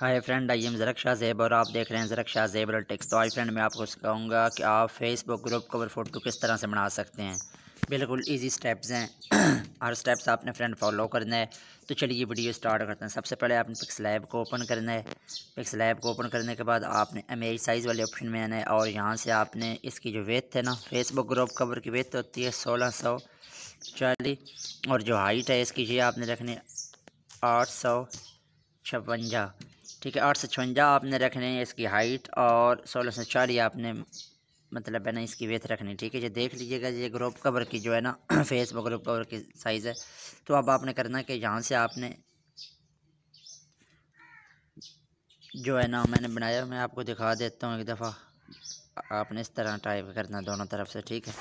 hi friend I am Zarak Shahzeb और आप देख रहे हैं जरक शाह जेबरल टेक्स तो आई फ्रेंड मैं आपको कहूँगा कि आप फेसबुक ग्रुप कवर फ़ोटो किस तरह से बना सकते हैं बिल्कुल इजी स्टेप्स हैं हर स्टेप्स आपने फ्रेंड फॉलो करना है तो चलिए वीडियो स्टार्ट करते हैं सबसे पहले आपने पिक्स लैब को ओपन करना है पिक्स लैब को ओपन करने के बाद आपने एम साइज़ वाले ऑप्शन में आना है और यहाँ से आपने इसकी जो वेथ है ना फेसबुक ग्रुप कवर की वेथ होती है सोलह सौ चालीस और जो हाइट है इसकी ये आपने रखनी आठ सौ छपंजा ठीक है आठ सौ छवंजा आपने रखने हैं इसकी हाइट और सोलह सौ चालीस आपने मतलब है ना इसकी वेथ रखनी ठीक है ये देख लीजिएगा ये ग्रुप कवर की जो है ना फेसबुक ग्रुप कवर की साइज़ है तो अब आपने करना कि यहाँ से आपने जो है ना मैंने बनाया मैं आपको दिखा देता हूँ एक दफ़ा आपने इस तरह टाइप करना दोनों तरफ से ठीक है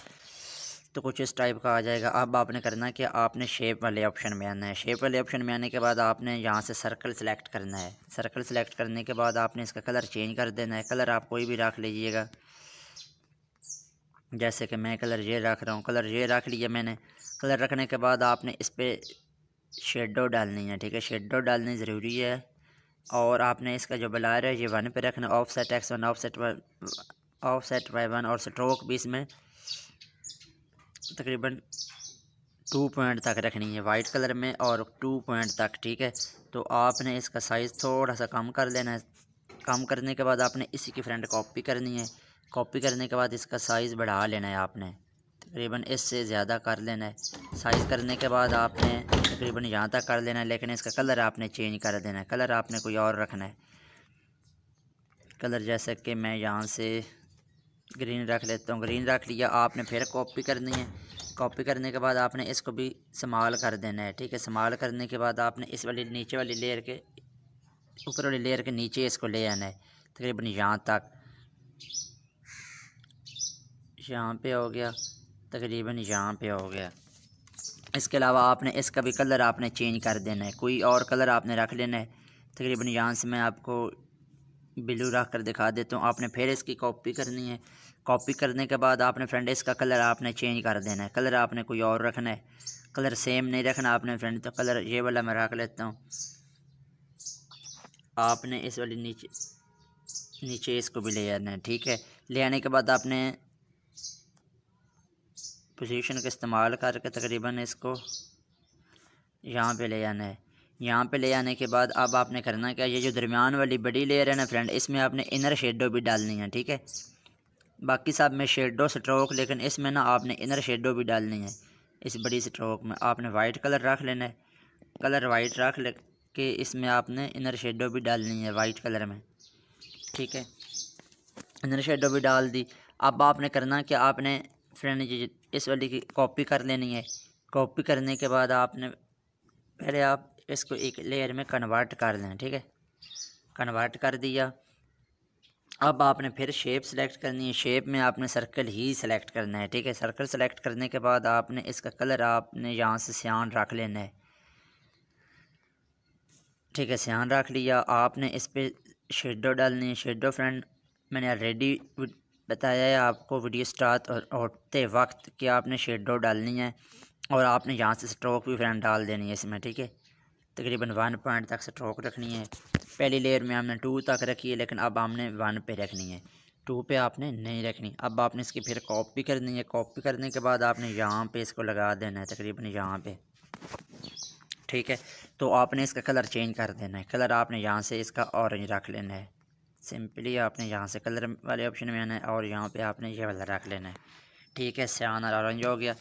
तो कुछ इस टाइप का आ जाएगा अब आपने करना कि आपने शेप वाले ऑप्शन में आना है शेप वाले ऑप्शन में आने के बाद आपने यहाँ से सर्कल सेलेक्ट करना है सर्कल सेलेक्ट करने के बाद आपने इसका कलर चेंज कर देना है कलर आप कोई भी रख लीजिएगा जैसे कि मैं कलर ये रख रहा हूँ कलर ये रख लिया मैंने कलर रखने के बाद आपने इस पर शेडो डालनी है ठीक है शेडो डालनी ज़रूरी है और आपने इसका जो बलार है ये वन पे रखना offset X one offset offset Y one और स्ट्रोक भी इसमें तकरीबन टू पॉइंट तक रखनी है वाइट कलर में और टू पॉइंट तक ठीक है तो आपने इसका साइज़ थोड़ा सा कम कर लेना है कम करने के बाद आपने इसी की फ्रंट कॉपी करनी है कॉपी करने के बाद इसका साइज़ बढ़ा लेना है आपने तकरीबन इससे ज़्यादा कर लेना है साइज़ करने के बाद आपने तकरीबन यहाँ तक कर लेना है लेकिन इसका कलर आपने चेंज कर देना है कलर आपने कोई और रखना है कलर जैसा कि मैं यहाँ से ग्रीन रख लेता हूँ ग्रीन रख लिया आपने फिर कॉपी करनी है कॉपी करने के बाद आपने इसको भी संभाल कर देना है ठीक है संभाल करने के बाद आपने इस वाली नीचे वाली लेयर के ऊपर वाली लेयर के नीचे इसको ले आना है तकरीबन यहाँ तक यहाँ पे हो गया तकरीबन यहाँ पे हो गया इसके अलावा आपने इसका भी कलर आपने चेंज कर देना है कोई और कलर आपने रख लेना है तकरीबन यहाँ से मैं आपको ब्लू रख कर दिखा देता हूँ आपने फिर इसकी कॉपी करनी है कॉपी करने के बाद आपने फ्रेंड इसका कलर आपने चेंज कर देना है कलर आपने कोई और रखना है कलर सेम नहीं रखना आपने फ्रेंड तो कलर ये वाला मैं रख लेता हूँ आपने इस वाली नीचे नीचे इसको भी ले आना है ठीक है ले आने के बाद आपने पोजीशन का इस्तेमाल करके तकरीबन इसको यहाँ पे ले आना है यहाँ पे ले आने के बाद अब आपने करना क्या ये जो दरमियान वाली बड़ी लेयर है ना फ्रेंड इसमें आपने इनर शेडो भी डालनी है ठीक है बाकी सब में शेडो स्ट्रोक लेकिन इसमें ना आपने इनर शेडो भी डालनी है इस बड़ी स्ट्रोक में आपने वाइट कलर रख लेना है कलर वाइट रख ले के इसमें आपने इनर शेडो भी डालनी है वाइट कलर में ठीक है इनर शेडो भी डाल दी अब आपने करना कि आपने फ्रेंड इस वाली की कॉपी कर लेनी है कॉपी करने के बाद आपने पहले आप इसको एक लेयर में कन्वर्ट कर लें ठीक है कन्वर्ट कर दिया अब आपने फिर शेप सेलेक्ट करनी है शेप में आपने सर्कल ही सेलेक्ट करना है ठीक है सर्कल सेलेक्ट करने के बाद आपने इसका कलर आपने यहाँ से सियान रख लेना है ठीक है सियान रख लिया आपने इस पर शेडो डालनी है शेडो फ्रेंड मैंने ऑलरेडी बताया है आपको वीडियो स्टार्ट और होते वक्त कि आपने शेडो डालनी है और आपने यहाँ से स्ट्रोक भी फ्रेंड डाल देनी है इसमें ठीक है तकरीबन वन पॉइंट तक स्ट्रोक रखनी है पहली लेयर में हमने टू तक रखी है लेकिन अब हमने वन पे रखनी है टू पे आपने नहीं रखनी अब आपने इसकी फिर कॉपी करनी है कॉपी करने के बाद आपने यहाँ पे इसको लगा देना है तकरीबन यहाँ पे ठीक है तो आपने इसका कलर चेंज कर देना है कलर आपने यहाँ से इसका ऑरेंज रख लेना है सिंपली आपने यहाँ से कलर वाले ऑप्शन में आना है और यहाँ पर आपने ये वाला रख लेना है ठीक है और ऑरेंज हो गया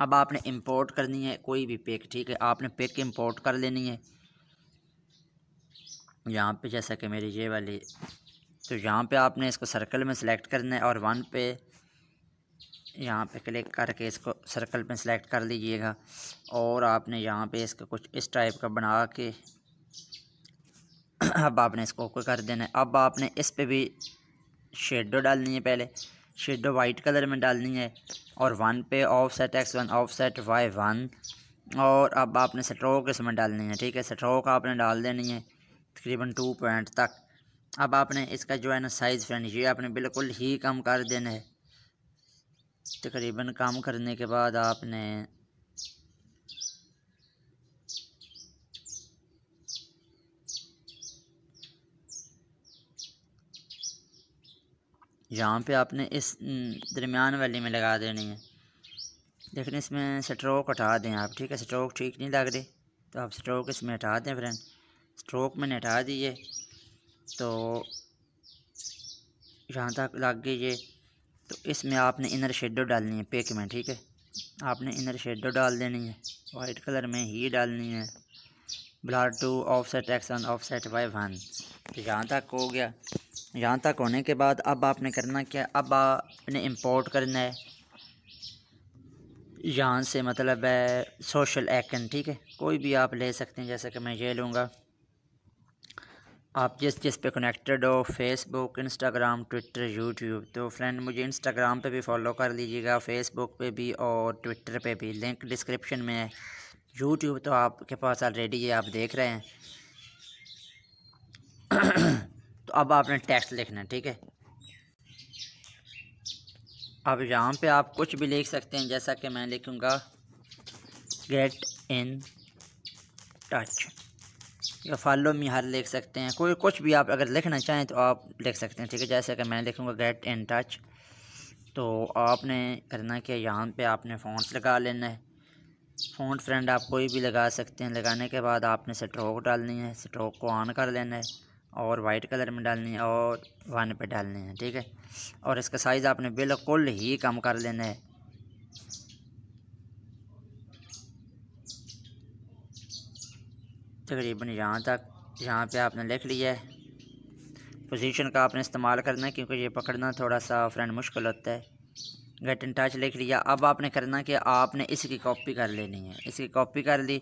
अब आपने इंपोर्ट करनी है कोई भी पिक ठीक है आपने पिक इंपोर्ट कर लेनी है यहाँ पे जैसा कि मेरी ये वाली तो यहाँ पे आपने इसको सर्कल में सेलेक्ट करना है और वन पे यहाँ पे क्लिक करके इसको सर्कल में सेलेक्ट कर लीजिएगा और आपने यहाँ पे इसका कुछ इस टाइप का बना के अब आपने इसको ओके कर देना है अब आपने इस पे भी शेडो डालनी है पहले शेडो वाइट कलर में डालनी है और वन पे offset X one offset Y one और अब आपने स्ट्रोक इसमें डालनी है ठीक है स्ट्रोक आपने डाल देनी है तकरीबन टू पॉइंट तक अब आपने इसका जो है ना साइज़ फ्रेंड ये आपने बिल्कुल ही कम कर देना है तकरीबन कम करने के बाद आपने यहाँ पे आपने इस दरमियान वाली में लगा देनी है लेकिन इसमें स्ट्रोक हटा दें आप ठीक है स्ट्रोक ठीक नहीं लग रही तो आप स्ट्रोक इसमें हटा दें फ्रेंड स्ट्रोक मैंने हटा दिए तो यहाँ तक लग गई ये तो इसमें आपने इनर शेडो डालनी है पेक में ठीक है आपने इनर शेडो डाल देनी है वाइट कलर में ही डालनी है blur two offset X off offset Y one यहाँ तक हो गया यहाँ तक होने के बाद अब आपने करना क्या अब आपने इम्पोर्ट करना है यहाँ से मतलब है सोशल एक्न ठीक है कोई भी आप ले सकते हैं जैसे कि मैं ये लूँगा आप जिस जिस पे कनेक्टेड हो फेसबुक इंस्टाग्राम ट्विटर यूट्यूब तो फ्रेंड मुझे इंस्टाग्राम पे भी फॉलो कर लीजिएगा फेसबुक पे भी और ट्विटर पे भी लिंक डिस्क्रिप्शन में है यूट्यूब तो आपके पास ऑलरेडी है आप देख रहे हैं तो अब आपने टेक्स्ट लिखना है ठीक है अब यहाँ पे आप कुछ भी लिख सकते हैं जैसा कि मैं लिखूँगा गेट इन टच या फॉलो मी हर लिख सकते हैं कोई कुछ भी आप अगर लिखना चाहें तो आप लिख सकते हैं ठीक है जैसे कि मैं लिखूँगा गेट इन टच तो आपने करना कि यहाँ पे आपने फ़ॉन्ट्स लगा लेना है फ़ॉन्ट फ्रेंड आप कोई भी लगा सकते हैं लगाने के बाद आपने स्ट्रोक डालनी है स्ट्रोक को ऑन कर लेना है और वाइट कलर में डालनी है और वन पे डालनी है ठीक है और इसका साइज़ आपने बिल्कुल ही कम कर लेना है तकरीबन यहाँ तक यहाँ पे आपने लिख लिया है पोजीशन का आपने इस्तेमाल करना है क्योंकि ये पकड़ना थोड़ा सा फ्रेंड मुश्किल होता है गेट इन टच लिख लिया अब आपने करना कि आपने इसकी कॉपी कर लेनी है इसकी कॉपी कर ली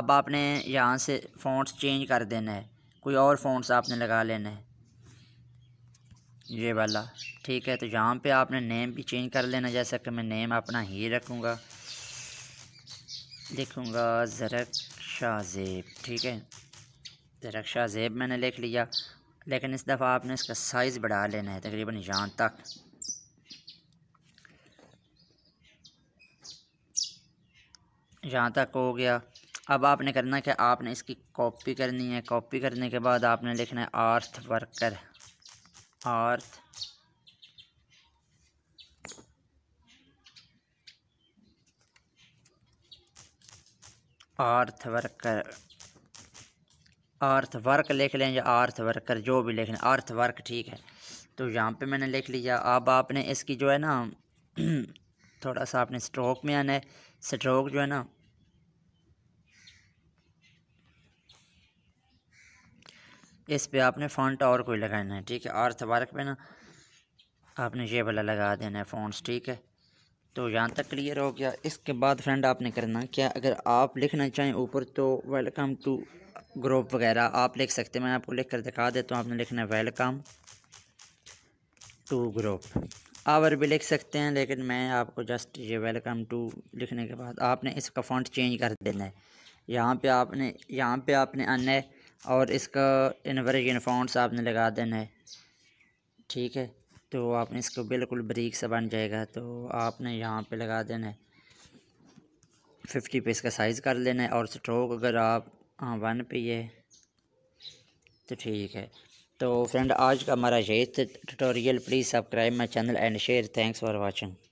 अब आपने यहाँ से फ़ॉन्ट्स चेंज कर देना है कोई और फ़ॉन्ट्स आपने लगा लेना है ये वाला ठीक है तो यहाँ पे आपने नेम भी चेंज कर लेना जैसा कि मैं नेम अपना ही रखूँगा लिखूँगा ज़रक शाहजेब ठीक है ज़रक शाहजेब मैंने लिख लिया लेकिन इस दफ़ा आपने इसका साइज़ बढ़ा लेना है तकरीबन यहाँ तक यहाँ तक हो गया अब आपने करना क्या आपने इसकी कॉपी करनी है कॉपी करने के बाद आपने लिखना है आर्थ वर्कर आर्थ आर्थ वर्कर आर्थ वर्क लिख लें या आर्थ वर्कर जो भी लिख लें आर्थ वर्क ठीक है तो यहाँ पे मैंने लिख लिया अब आपने इसकी जो है ना थोड़ा सा आपने स्ट्रोक में आना है स्ट्रोक जो है ना इस पे आपने फ़ॉन्ट और कोई लगाना है ठीक है और तबारक पे ना आपने ये वाला लगा देना है फ़ॉन्ट्स ठीक है तो यहाँ तक क्लियर हो गया इसके बाद फ्रेंड आपने करना क्या अगर आप लिखना चाहें ऊपर तो वेलकम टू ग्रुप वगैरह आप लिख सकते हैं मैं आपको लिख कर दिखा देता हूँ आपने लिखना है वेलकम टू ग्रुप आवर भी लिख सकते हैं लेकिन मैं आपको जस्ट ये वेलकम टू लिखने के बाद आपने इसका फ़ॉन्ट चेंज कर देना है यहाँ पे आपने यहाँ पे आपने आना है और इसका इनवर्क इनफॉन्ट्स आपने लगा देना है ठीक है तो आपने इसको बिल्कुल ब्रीक सा बन जाएगा तो आपने यहाँ पे लगा देना है फिफ्टी पे इसका साइज़ कर लेना है और स्ट्रोक अगर आप हाँ वन पे ये तो ठीक है तो फ्रेंड आज का हमारा यही tutorial please subscribe my channel and share thanks for watching